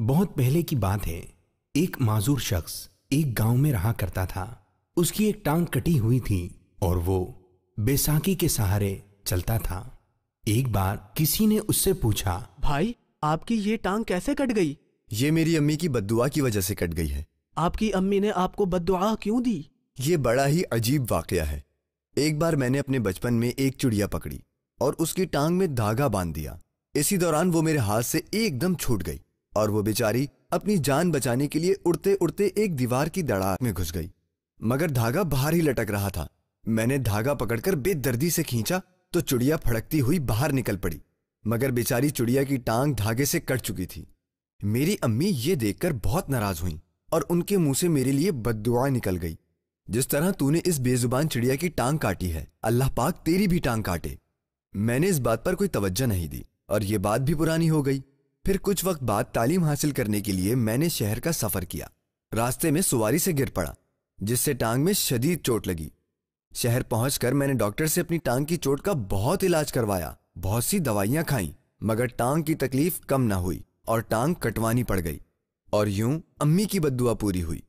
बहुत पहले की बात है एक माजूर शख्स एक गांव में रहा करता था उसकी एक टांग कटी हुई थी और वो बेसाखी के सहारे चलता था एक बार किसी ने उससे पूछा भाई आपकी ये टांग कैसे कट गई ये मेरी अम्मी की बदुआ की वजह से कट गई है आपकी अम्मी ने आपको बदुआ क्यों दी ये बड़ा ही अजीब वाकया है एक बार मैंने अपने बचपन में एक चिड़िया पकड़ी और उसकी टांग में धागा बांध दिया इसी दौरान वो मेरे हाथ से एकदम छूट गई और वो बेचारी अपनी जान बचाने के लिए उड़ते उड़ते एक दीवार की दड़ा में घुस गई मगर धागा बाहर ही लटक रहा था मैंने धागा पकड़कर बेदर्दी से खींचा तो चुड़िया फड़कती हुई बाहर निकल पड़ी मगर बेचारी चुड़िया की टांग धागे से कट चुकी थी मेरी अम्मी ये देखकर बहुत नाराज हुई और उनके मुंह से मेरे लिए बददुआ निकल गई जिस तरह तूने इस बेजुबान चिड़िया की टांग काटी है अल्लाह पाक तेरी भी टांग काटे मैंने इस बात पर कोई तवज्जो नहीं दी और ये बात भी पुरानी हो गई फिर कुछ वक्त बाद तालीम हासिल करने के लिए मैंने शहर का सफर किया रास्ते में सुवारी से गिर पड़ा जिससे टांग में शदीद चोट लगी शहर पहुंचकर मैंने डॉक्टर से अपनी टांग की चोट का बहुत इलाज करवाया बहुत सी दवाइयां खाई मगर टांग की तकलीफ कम ना हुई और टांग कटवानी पड़ गई और यूं अम्मी की बदुआ पूरी हुई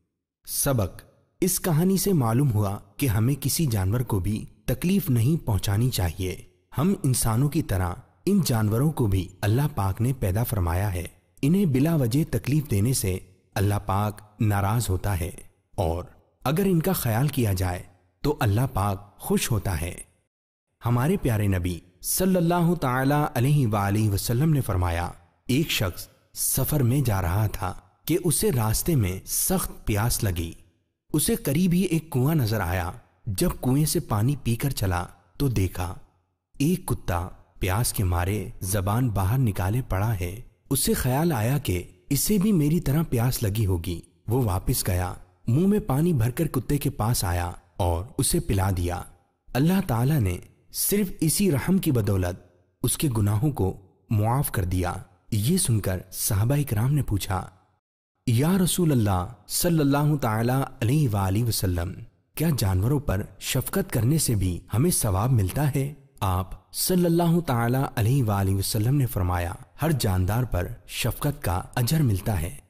सबक इस कहानी से मालूम हुआ कि हमें किसी जानवर को भी तकलीफ नहीं पहुंचानी चाहिए हम इंसानों की तरह इन जानवरों को भी अल्लाह पाक ने पैदा फरमाया है इन्हें बिला वजह तकलीफ देने से अल्लाह पाक नाराज होता है और अगर इनका ख्याल किया जाए तो अल्लाह पाक खुश होता है हमारे प्यारे नबी सल्लल्लाहु ताला अलैहि वसल्लम ने फरमाया एक शख्स सफर में जा रहा था कि उसे रास्ते में सख्त प्यास लगी उसे करीब ही एक कुआं नजर आया जब कुएं से पानी पीकर चला तो देखा एक कुत्ता प्यास के मारे जबान बाहर निकाले पड़ा है उसे ख्याल आया कि इसे भी मेरी तरह प्यास लगी होगी वो वापस गया मुंह में पानी भरकर कुत्ते के पास आया और उसे पिला दिया अल्लाह ताला ने सिर्फ इसी रहम की बदौलत उसके गुनाहों को मुआफ कर दिया ये सुनकर साहबा इकराम ने पूछा या रसूल अल्लाह सल्लल्लाहु ताला अलैहि वसल्लम क्या जानवरों पर शफकत करने से भी हमें सवाब मिलता है आप सल्लल्लाहु वसल्लम ने फरमाया हर जानदार पर शफकत का अजर मिलता है